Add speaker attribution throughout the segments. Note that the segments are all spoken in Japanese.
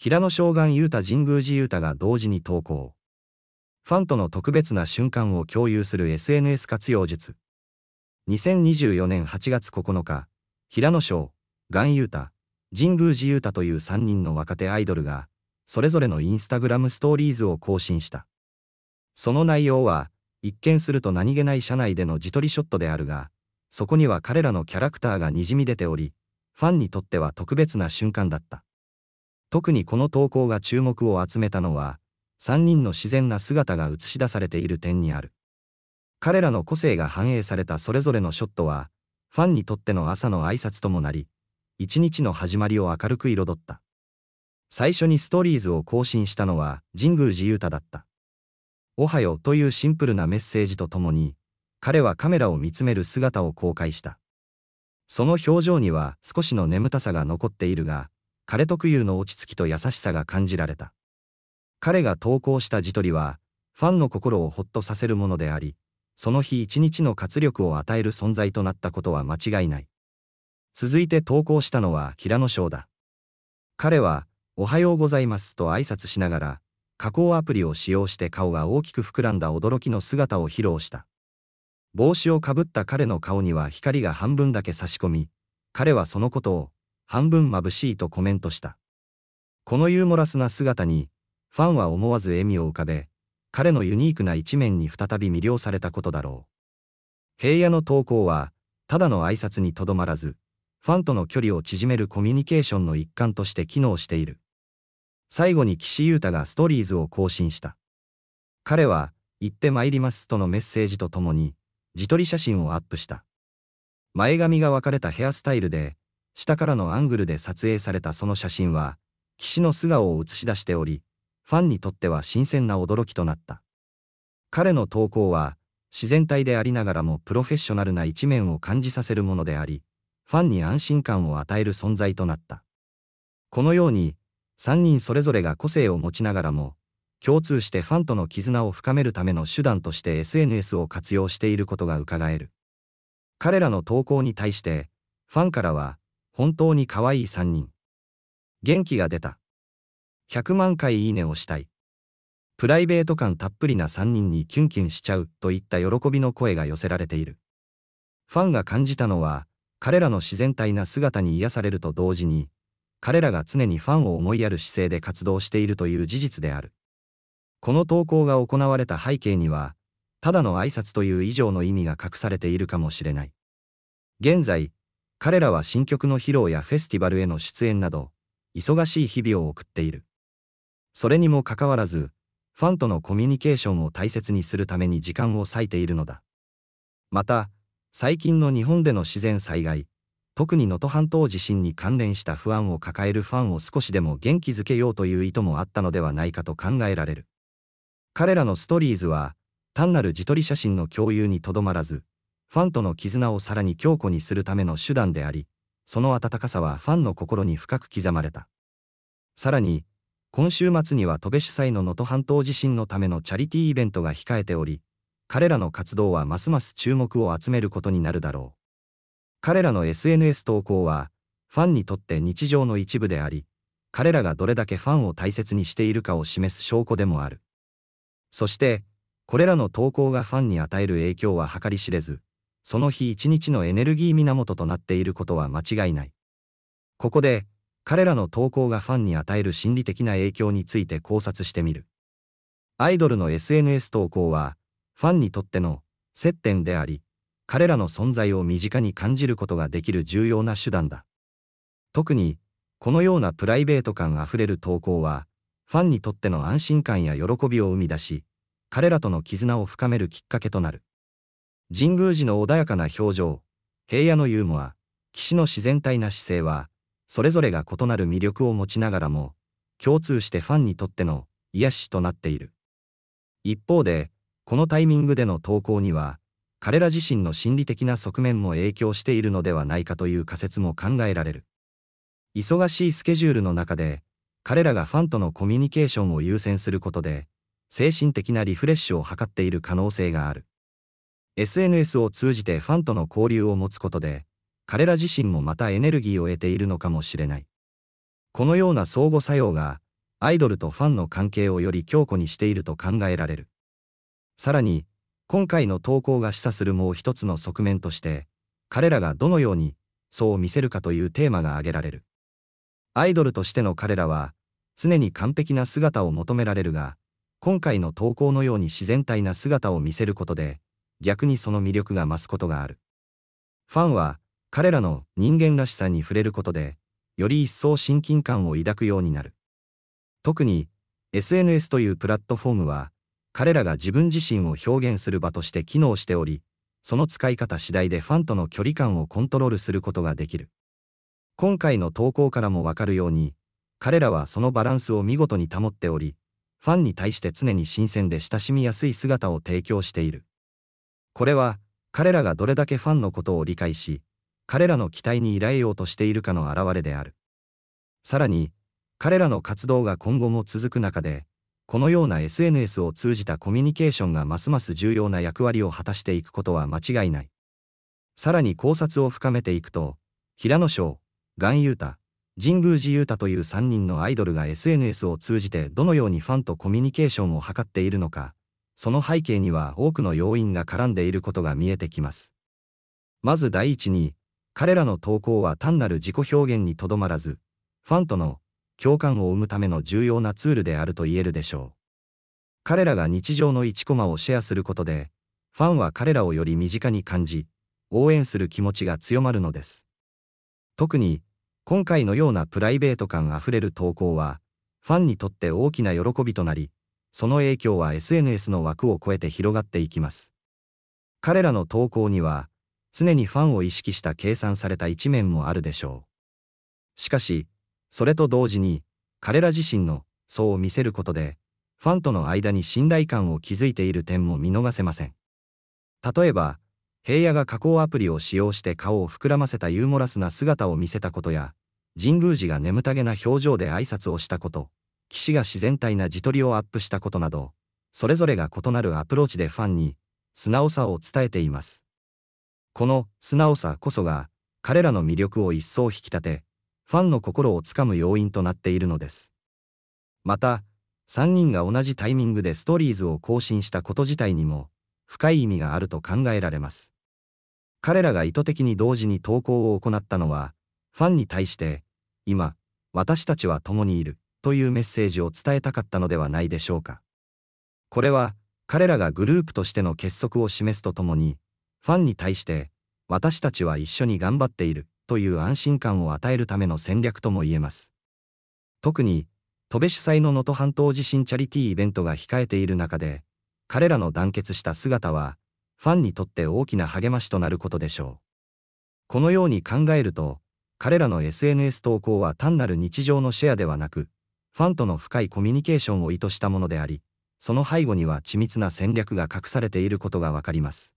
Speaker 1: 平野将軍雄太神宮寺雄太が同時に投稿。ファンとの特別な瞬間を共有する SNS 活用術。2024年8月9日、平野翔、岩雄太、神宮寺雄太という3人の若手アイドルが、それぞれのインスタグラムストーリーズを更新した。その内容は、一見すると何気ない社内での自撮りショットであるが、そこには彼らのキャラクターがにじみ出ており、ファンにとっては特別な瞬間だった。特にこの投稿が注目を集めたのは、3人の自然な姿が映し出されている点にある。彼らの個性が反映されたそれぞれのショットは、ファンにとっての朝の挨拶ともなり、一日の始まりを明るく彩った。最初にストーリーズを更新したのは神宮寺勇太だった。おはようというシンプルなメッセージとともに、彼はカメラを見つめる姿を公開した。その表情には少しの眠たさが残っているが、彼特有の落ち着きと優しさが感じられた。彼が投稿した自撮りは、ファンの心をほっとさせるものであり、その日一日の活力を与える存在となったことは間違いない。続いて投稿したのは平野翔だ。彼は、おはようございますと挨拶しながら、加工アプリを使用して顔が大きく膨らんだ驚きの姿を披露した。帽子をかぶった彼の顔には光が半分だけ差し込み、彼はそのことを、半分眩しいとコメントした。このユーモラスな姿に、ファンは思わず笑みを浮かべ、彼のユニークな一面に再び魅了されたことだろう。平野の投稿は、ただの挨拶にとどまらず、ファンとの距離を縮めるコミュニケーションの一環として機能している。最後に岸優太がストーリーズを更新した。彼は、行ってまいりますとのメッセージとともに、自撮り写真をアップした。前髪が分かれたヘアスタイルで、下からのアングルで撮影されたその写真は、岸の素顔を映し出しており、ファンにとっては新鮮な驚きとなった。彼の投稿は、自然体でありながらもプロフェッショナルな一面を感じさせるものであり、ファンに安心感を与える存在となった。このように、3人それぞれが個性を持ちながらも、共通してファンとの絆を深めるための手段として SNS を活用していることがうかがえる。彼らの投稿に対して、ファンからは、本当に可愛い3人。元気が出た。100万回いいねをしたい。プライベート感たっぷりな3人にキュンキュンしちゃうといった喜びの声が寄せられている。ファンが感じたのは、彼らの自然体な姿に癒されると同時に、彼らが常にファンを思いやる姿勢で活動しているという事実である。この投稿が行われた背景には、ただの挨拶という以上の意味が隠されているかもしれない。現在、彼らは新曲の披露やフェスティバルへの出演など、忙しい日々を送っている。それにもかかわらず、ファンとのコミュニケーションを大切にするために時間を割いているのだ。また、最近の日本での自然災害、特に能登半島地震に関連した不安を抱えるファンを少しでも元気づけようという意図もあったのではないかと考えられる。彼らのストーリーズは、単なる自撮り写真の共有にとどまらず、ファンとの絆をさらに強固にするための手段であり、その温かさはファンの心に深く刻まれた。さらに、今週末には戸部主催の能登半島地震のためのチャリティーイベントが控えており、彼らの活動はますます注目を集めることになるだろう。彼らの SNS 投稿は、ファンにとって日常の一部であり、彼らがどれだけファンを大切にしているかを示す証拠でもある。そして、これらの投稿がファンに与える影響は計り知れず、その日一日のエネルギー源となっていることは間違いない。ここで、彼らの投稿がファンに与える心理的な影響について考察してみる。アイドルの SNS 投稿は、ファンにとっての接点であり、彼らの存在を身近に感じることができる重要な手段だ。特に、このようなプライベート感あふれる投稿は、ファンにとっての安心感や喜びを生み出し、彼らとの絆を深めるきっかけとなる。神宮寺の穏やかな表情、平野のユーモア、岸の自然体な姿勢は、それぞれが異なる魅力を持ちながらも、共通してファンにとっての癒しとなっている。一方で、このタイミングでの投稿には、彼ら自身の心理的な側面も影響しているのではないかという仮説も考えられる。忙しいスケジュールの中で、彼らがファンとのコミュニケーションを優先することで、精神的なリフレッシュを図っている可能性がある。SNS を通じてファンとの交流を持つことで、彼ら自身もまたエネルギーを得ているのかもしれない。このような相互作用が、アイドルとファンの関係をより強固にしていると考えられる。さらに、今回の投稿が示唆するもう一つの側面として、彼らがどのように、そう見せるかというテーマが挙げられる。アイドルとしての彼らは、常に完璧な姿を求められるが、今回の投稿のように自然体な姿を見せることで、逆にその魅力が増すことがある。ファンは、彼らの人間らしさに触れることで、より一層親近感を抱くようになる。特に、SNS というプラットフォームは、彼らが自分自身を表現する場として機能しており、その使い方次第でファンとの距離感をコントロールすることができる。今回の投稿からもわかるように、彼らはそのバランスを見事に保っており、ファンに対して常に新鮮で親しみやすい姿を提供している。これは彼らがどれだけファンのことを理解し彼らの期待に依頼ようとしているかの表れであるさらに彼らの活動が今後も続く中でこのような SNS を通じたコミュニケーションがますます重要な役割を果たしていくことは間違いないさらに考察を深めていくと平野翔岩優太神宮寺優太という3人のアイドルが SNS を通じてどのようにファンとコミュニケーションを図っているのかその背景には多くの要因が絡んでいることが見えてきます。まず第一に、彼らの投稿は単なる自己表現にとどまらず、ファンとの共感を生むための重要なツールであると言えるでしょう。彼らが日常の1コマをシェアすることで、ファンは彼らをより身近に感じ、応援する気持ちが強まるのです。特に、今回のようなプライベート感あふれる投稿は、ファンにとって大きな喜びとなり、その影響は SNS の枠を超えて広がっていきます。彼らの投稿には、常にファンを意識した計算された一面もあるでしょう。しかし、それと同時に、彼ら自身の、そうを見せることで、ファンとの間に信頼感を築いている点も見逃せません。例えば、平野が加工アプリを使用して顔を膨らませたユーモラスな姿を見せたことや、神宮寺が眠たげな表情で挨拶をしたこと、騎士が自然体な自撮りをアップしたことなど、それぞれが異なるアプローチでファンに素直さを伝えています。この素直さこそが彼らの魅力を一層引き立て、ファンの心をつかむ要因となっているのです。また、3人が同じタイミングでストーリーズを更新したこと自体にも深い意味があると考えられます。彼らが意図的に同時に投稿を行ったのは、ファンに対して、今、私たちは共にいる。というメッセージを伝えたかったのではないでしょうか。これは彼らがグループとしての結束を示すとともに、ファンに対して私たちは一緒に頑張っているという安心感を与えるための戦略とも言えます。特に、戸部主催の能登半島地震チャリティーイベントが控えている中で、彼らの団結した姿は、ファンにとって大きな励ましとなることでしょう。このように考えると、彼らの SNS 投稿は単なる日常のシェアではなく、ファンとの深いコミュニケーションを意図したものであり、その背後には緻密な戦略が隠されていることがわかります。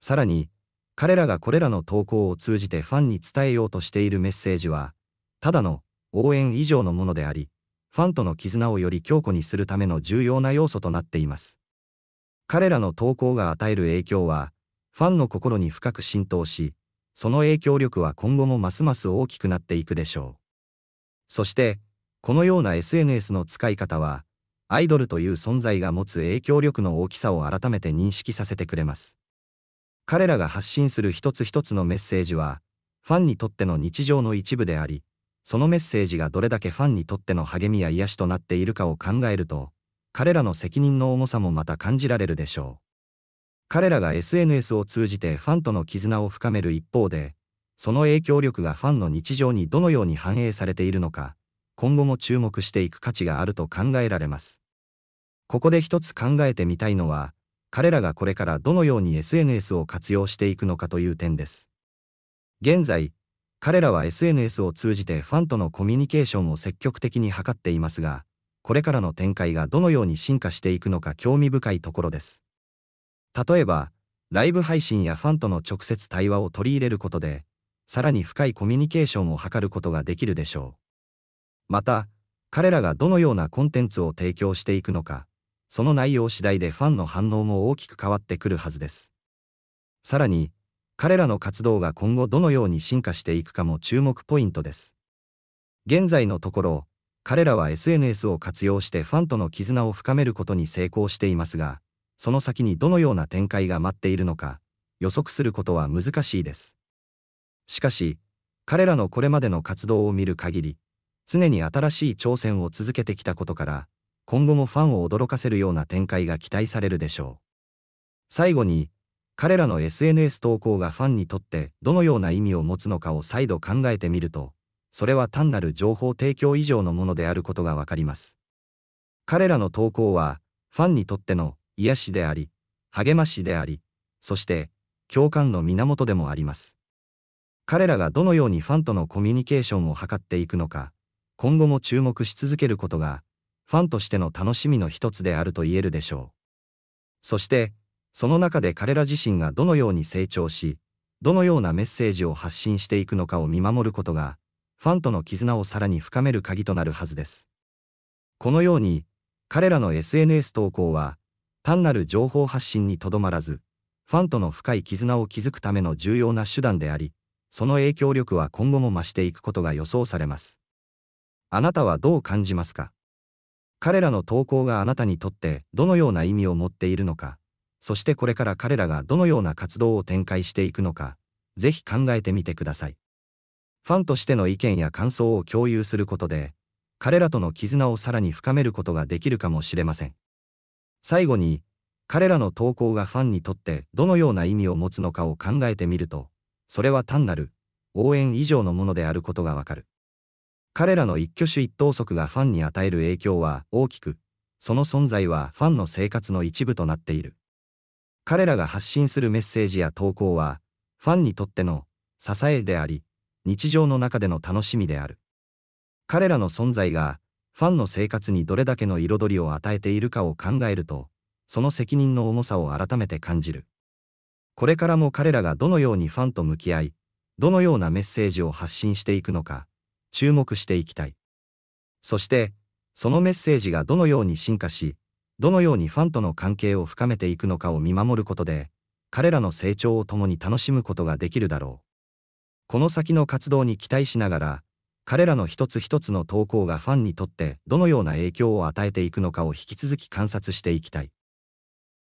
Speaker 1: さらに、彼らがこれらの投稿を通じてファンに伝えようとしているメッセージは、ただの応援以上のものであり、ファンとの絆をより強固にするための重要な要素となっています。彼らの投稿が与える影響は、ファンの心に深く浸透し、その影響力は今後もますます大きくなっていくでしょう。そして、このような SNS の使い方は、アイドルという存在が持つ影響力の大きさを改めて認識させてくれます。彼らが発信する一つ一つのメッセージは、ファンにとっての日常の一部であり、そのメッセージがどれだけファンにとっての励みや癒しとなっているかを考えると、彼らの責任の重さもまた感じられるでしょう。彼らが SNS を通じてファンとの絆を深める一方で、その影響力がファンの日常にどのように反映されているのか、今後も注目していく価値があると考えられます。ここで一つ考えてみたいのは、彼らがこれからどのように SNS を活用していくのかという点です。現在、彼らは SNS を通じてファンとのコミュニケーションを積極的に図っていますが、これからの展開がどのように進化していくのか興味深いところです。例えば、ライブ配信やファンとの直接対話を取り入れることで、さらに深いコミュニケーションを図ることができるでしょう。また、彼らがどのようなコンテンツを提供していくのか、その内容次第でファンの反応も大きく変わってくるはずです。さらに、彼らの活動が今後どのように進化していくかも注目ポイントです。現在のところ、彼らは SNS を活用してファンとの絆を深めることに成功していますが、その先にどのような展開が待っているのか、予測することは難しいです。しかし、彼らのこれまでの活動を見る限り、常に新しい挑戦を続けてきたことから今後もファンを驚かせるような展開が期待されるでしょう最後に彼らの SNS 投稿がファンにとってどのような意味を持つのかを再度考えてみるとそれは単なる情報提供以上のものであることがわかります彼らの投稿はファンにとっての癒しであり励ましでありそして共感の源でもあります彼らがどのようにファンとのコミュニケーションを図っていくのか今後も注目し続けることが、ファンとしての楽しみの一つであると言えるでしょう。そして、その中で彼ら自身がどのように成長し、どのようなメッセージを発信していくのかを見守ることが、ファンとの絆をさらに深める鍵となるはずです。このように、彼らの SNS 投稿は、単なる情報発信にとどまらず、ファンとの深い絆を築くための重要な手段であり、その影響力は今後も増していくことが予想されます。あなたはどう感じますか彼らの投稿があなたにとってどのような意味を持っているのか、そしてこれから彼らがどのような活動を展開していくのか、ぜひ考えてみてください。ファンとしての意見や感想を共有することで、彼らとの絆をさらに深めることができるかもしれません。最後に、彼らの投稿がファンにとってどのような意味を持つのかを考えてみると、それは単なる応援以上のものであることがわかる。彼らの一挙手一投足がファンに与える影響は大きく、その存在はファンの生活の一部となっている。彼らが発信するメッセージや投稿は、ファンにとっての支えであり、日常の中での楽しみである。彼らの存在が、ファンの生活にどれだけの彩りを与えているかを考えると、その責任の重さを改めて感じる。これからも彼らがどのようにファンと向き合い、どのようなメッセージを発信していくのか、注目していきたい。そして、そのメッセージがどのように進化し、どのようにファンとの関係を深めていくのかを見守ることで、彼らの成長を共に楽しむことができるだろう。この先の活動に期待しながら、彼らの一つ一つの投稿がファンにとってどのような影響を与えていくのかを引き続き観察していきたい。